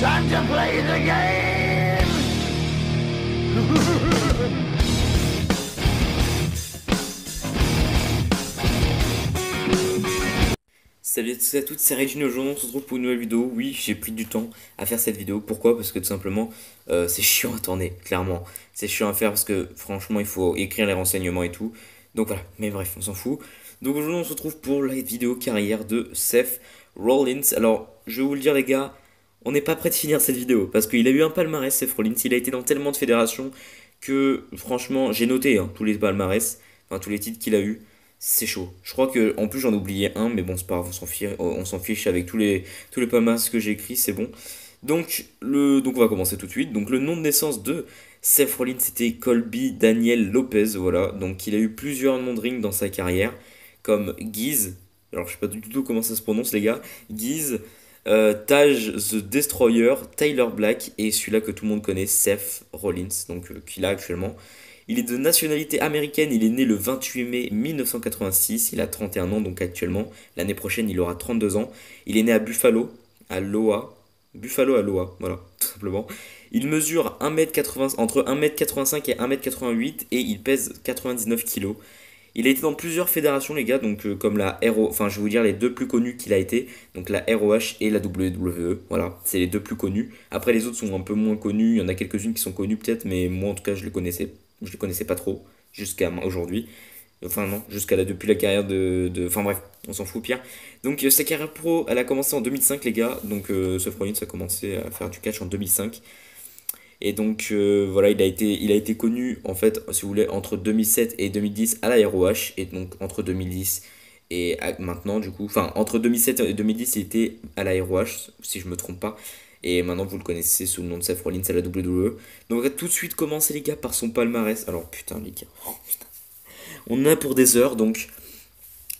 Time to play the game! Salut à tous et à toutes, c'est Regine aujourd'hui, on se retrouve pour une nouvelle vidéo. Oui, j'ai pris du temps à faire cette vidéo. Pourquoi Parce que tout simplement, euh, c'est chiant à tourner, clairement. C'est chiant à faire parce que franchement, il faut écrire les renseignements et tout. Donc voilà, mais bref, on s'en fout. Donc aujourd'hui, on se retrouve pour la vidéo carrière de Seth Rollins. Alors, je vais vous le dire les gars, on n'est pas prêt de finir cette vidéo parce qu'il a eu un palmarès, Seth Rollins. Il a été dans tellement de fédérations que, franchement, j'ai noté hein, tous les palmarès, enfin tous les titres qu'il a eu. C'est chaud. Je crois que, en plus, j'en oubliais un, mais bon, c'est pas grave, on s'en fiche, avec tous les, tous les palmarès que j'ai écrits, c'est bon. Donc, le, donc, on va commencer tout de suite. Donc, le nom de naissance de Seth Rollins, c'était Colby Daniel Lopez, voilà. Donc, il a eu plusieurs noms de ring dans sa carrière, comme Guise, alors je sais pas du tout comment ça se prononce, les gars, Guise. Euh, Taj the Destroyer, Tyler Black et celui-là que tout le monde connaît, Seth Rollins, donc euh, qu'il actuellement. Il est de nationalité américaine, il est né le 28 mai 1986, il a 31 ans donc actuellement, l'année prochaine il aura 32 ans. Il est né à Buffalo, à Loa, Buffalo à Loa, voilà, tout simplement. Il mesure 1m80, entre 1m85 et 1m88 et il pèse 99 kg. Il a été dans plusieurs fédérations, les gars, donc euh, comme la RO, enfin je vais vous dire les deux plus connus qu'il a été, donc la ROH et la WWE, voilà, c'est les deux plus connus Après les autres sont un peu moins connus il y en a quelques-unes qui sont connues peut-être, mais moi en tout cas je les connaissais, je les connaissais pas trop jusqu'à aujourd'hui. Enfin non, jusqu'à là depuis la carrière de, de... Enfin bref, on s'en fout Pierre. Donc euh, sa carrière pro, elle a commencé en 2005 les gars, donc euh, ce ça a commencé à faire du catch en 2005. Et donc euh, voilà, il a, été, il a été connu en fait, si vous voulez, entre 2007 et 2010 à la ROH. Et donc entre 2010 et maintenant, du coup, enfin entre 2007 et 2010, il était à la ROH, si je me trompe pas. Et maintenant, vous le connaissez sous le nom de Seth Rollins à la WWE. Donc on va tout de suite commencer, les gars, par son palmarès. Alors putain, les gars, oh, on a pour des heures. Donc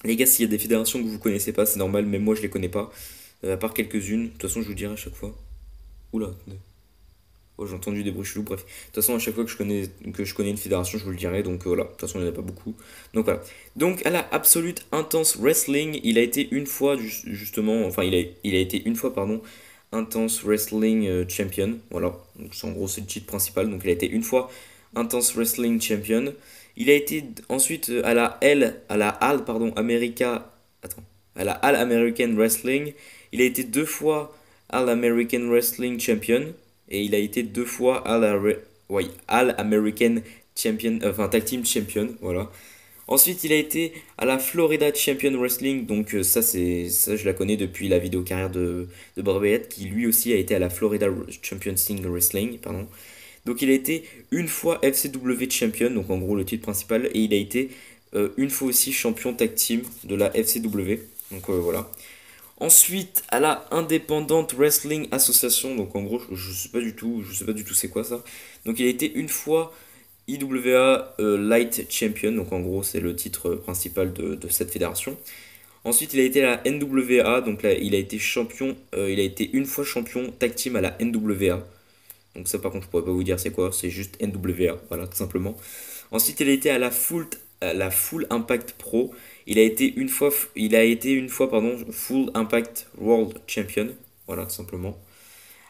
les gars, s'il y a des fédérations que vous connaissez pas, c'est normal, mais moi je les connais pas. Euh, à part quelques-unes, de toute façon, je vous dirai à chaque fois. Oula, attendez j'ai entendu des bruits chelous, bref. De toute façon, à chaque fois que je connais, que je connais une fédération, je vous le dirai, donc euh, voilà. De toute façon, il n'y en a pas beaucoup. Donc voilà. Donc à la Absolute Intense Wrestling, il a été une fois, justement, enfin, il a, il a été une fois, pardon, Intense Wrestling euh, Champion. Voilà. Donc en gros, c'est le titre principal. Donc il a été une fois Intense Wrestling Champion. Il a été ensuite euh, à la L, à la Hall, pardon, America. Attends. À la All American Wrestling. Il a été deux fois All American Wrestling Champion et il a été deux fois All, ouais, All American Champion, euh, enfin Tag Team Champion, voilà. Ensuite, il a été à la Florida Champion Wrestling, donc euh, ça, c'est ça je la connais depuis la vidéo carrière de, de Barbette, qui lui aussi a été à la Florida Champion Wrestling, pardon. Donc il a été une fois FCW Champion, donc en gros le titre principal, et il a été euh, une fois aussi champion tag team de la FCW. Donc voilà. Ensuite, à la Independent Wrestling Association. Donc en gros, je sais pas du tout, je sais pas du tout c'est quoi ça. Donc il a été une fois IWA euh, Light Champion. Donc en gros, c'est le titre principal de, cette fédération. Ensuite, il a été à la NWA. Donc là, il a été champion, euh, il a été une fois champion tag team à la NWA. Donc ça par contre, je pourrais pas vous dire c'est quoi, c'est juste NWA, voilà, tout simplement. Ensuite, il a été à la Full euh, la Full Impact Pro. Il a été une fois, il a été une fois pardon, Full Impact World Champion. Voilà, tout simplement.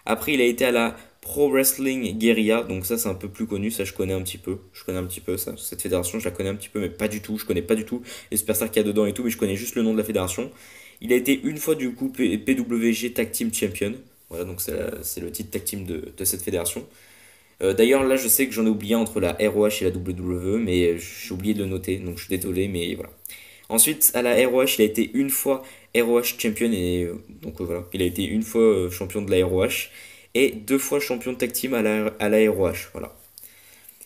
Après, il a été à la Pro Wrestling Guerrilla Donc ça, c'est un peu plus connu. Ça, je connais un petit peu. Je connais un petit peu ça. Cette fédération, je la connais un petit peu, mais pas du tout. Je connais pas du tout les superstars qu'il y a dedans et tout, mais je connais juste le nom de la fédération. Il a été une fois du coup PWG Tag Team Champion. Voilà, donc c'est le titre Tag Team de, de cette fédération. Euh, d'ailleurs, là, je sais que j'en ai oublié entre la ROH et la WWE, mais j'ai oublié de le noter, donc je suis désolé, mais voilà. Ensuite, à la ROH, il a été une fois ROH champion, et euh, donc euh, voilà, il a été une fois champion de la ROH, et deux fois champion de tag team à la, ROH, voilà.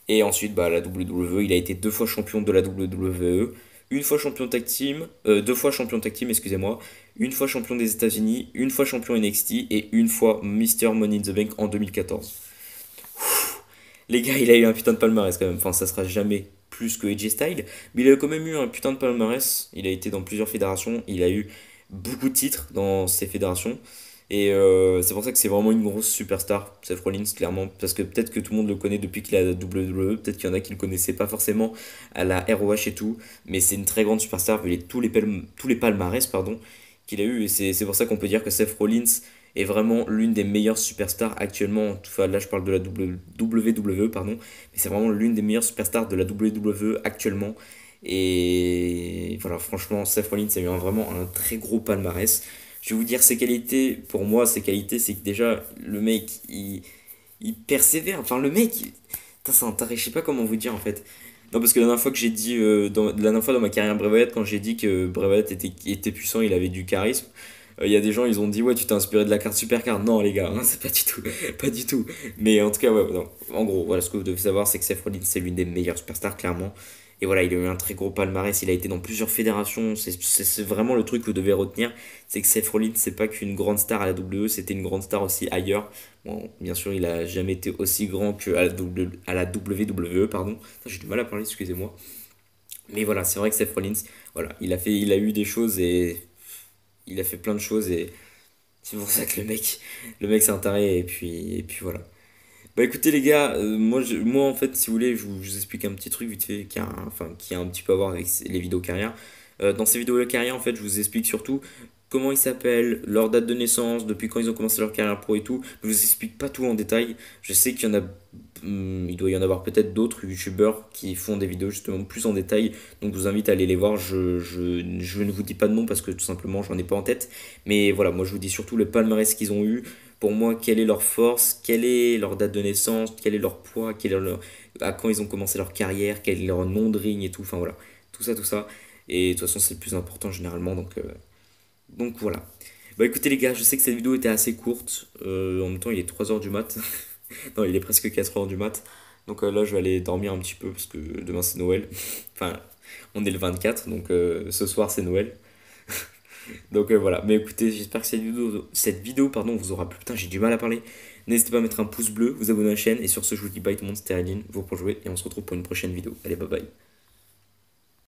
Et ensuite, à bah, la WWE, il a été deux fois champion de la WWE, une fois champion tag team, deux fois champion tag team, excusez-moi, une fois champion des États-Unis, une fois champion NXT et une fois Mr. Money in the Bank en 2014. Les gars, il a eu un putain de palmarès quand même. Enfin, ça sera jamais plus que AJ Styles, mais il a quand même eu un putain de palmarès. Il a été dans plusieurs fédérations, il a eu beaucoup de titres dans ces fédérations. Et euh, c'est pour ça que c'est vraiment une grosse superstar, Seth Rollins, clairement. Parce que peut-être que tout le monde le connaît depuis qu'il a la WWE, peut-être qu'il y en a qui le connaissaient pas forcément à la ROH et tout. Mais c'est une très grande superstar, vu tous, les tous les palmarès pardon, qu'il a eu. Et c'est pour ça qu'on peut dire que Seth Rollins, est vraiment l'une des meilleures superstars actuellement. Enfin, là, je parle de la WWE, e, pardon, mais c'est vraiment l'une des meilleures superstars de la WWE actuellement. Et voilà, franchement, Seth Rollins a eu vraiment un très gros palmarès. Je vais vous dire ses qualités. Pour moi, ses qualités, c'est que déjà, le mec, il, il persévère. Enfin, le mec, c'est un taré, je sais pas comment vous dire en fait. Non, parce que la dernière fois que j'ai dit, euh, dans, la dernière fois dans ma carrière Brevet, quand j'ai dit que Brevet était, était puissant, il avait du charisme, il euh, y a des gens, ils ont dit, ouais, tu t'es inspiré de la carte Supercard. Non, les gars, hein, c'est pas du tout. pas du tout. Mais en tout cas, ouais, en gros, voilà, ce que vous devez savoir, c'est que Seth Rollins, c'est l'une des meilleures superstars, clairement. Et voilà, il a eu un très gros palmarès, il a été dans plusieurs fédérations. C'est vraiment le truc que vous devez retenir. C'est que Seth Rollins, c'est pas qu'une grande star à la WWE, c'était une grande star aussi ailleurs. Bon, bien sûr, il a jamais été aussi grand que la, à la WWE, pardon. J'ai du mal à parler, excusez-moi. Mais voilà, c'est vrai que Seth Rollins, voilà, il a, fait, il a eu des choses et il a fait plein de choses et c'est pour ça que le mec, le mec c'est un taré et puis, et puis voilà. Bah écoutez les gars, euh, moi, je, moi en fait si vous voulez je vous, explique un petit truc vite fait qui a, un, enfin, qui a un petit peu à voir avec les vidéos carrière. Euh, dans ces vidéos carrière en fait je vous explique surtout comment ils s'appellent, leur date de naissance, depuis quand ils ont commencé leur carrière pro et tout. Je vous explique pas tout en détail. Je sais qu'il y en a Hmm, il doit y en avoir peut-être d'autres youtubeurs qui font des vidéos justement plus en détail. Donc je vous invite à aller les voir. Je, ne vous dis pas de nom parce que tout simplement j'en ai pas en tête. Mais voilà, moi je vous dis surtout le palmarès qu'ils ont eu. Pour moi, quelle est leur force, quelle est leur date de naissance, quel est leur poids, quel est à quand ils ont commencé leur carrière, quel est leur nom de ring et tout. Enfin voilà, tout ça, tout ça. Et de toute façon, c'est le plus important généralement. Donc, euh, donc voilà. Bah écoutez les gars, je sais que cette vidéo était assez courte. Euh, en même temps, il est 3h du mat. non, il est presque 4h du mat. Donc euh, là, je vais aller dormir un petit peu parce que demain c'est Noël. enfin, on est le 24, donc euh, ce soir c'est Noël. donc euh, voilà, mais écoutez, j'espère que cette vidéo, cette vidéo pardon, vous aura plu. Putain, j'ai du mal à parler. N'hésitez pas à mettre un pouce bleu, vous abonner à la chaîne. Et sur ce, je vous dis bye tout le monde, c'était Aline, vous pour jouer. Et on se retrouve pour une prochaine vidéo. Allez, bye bye.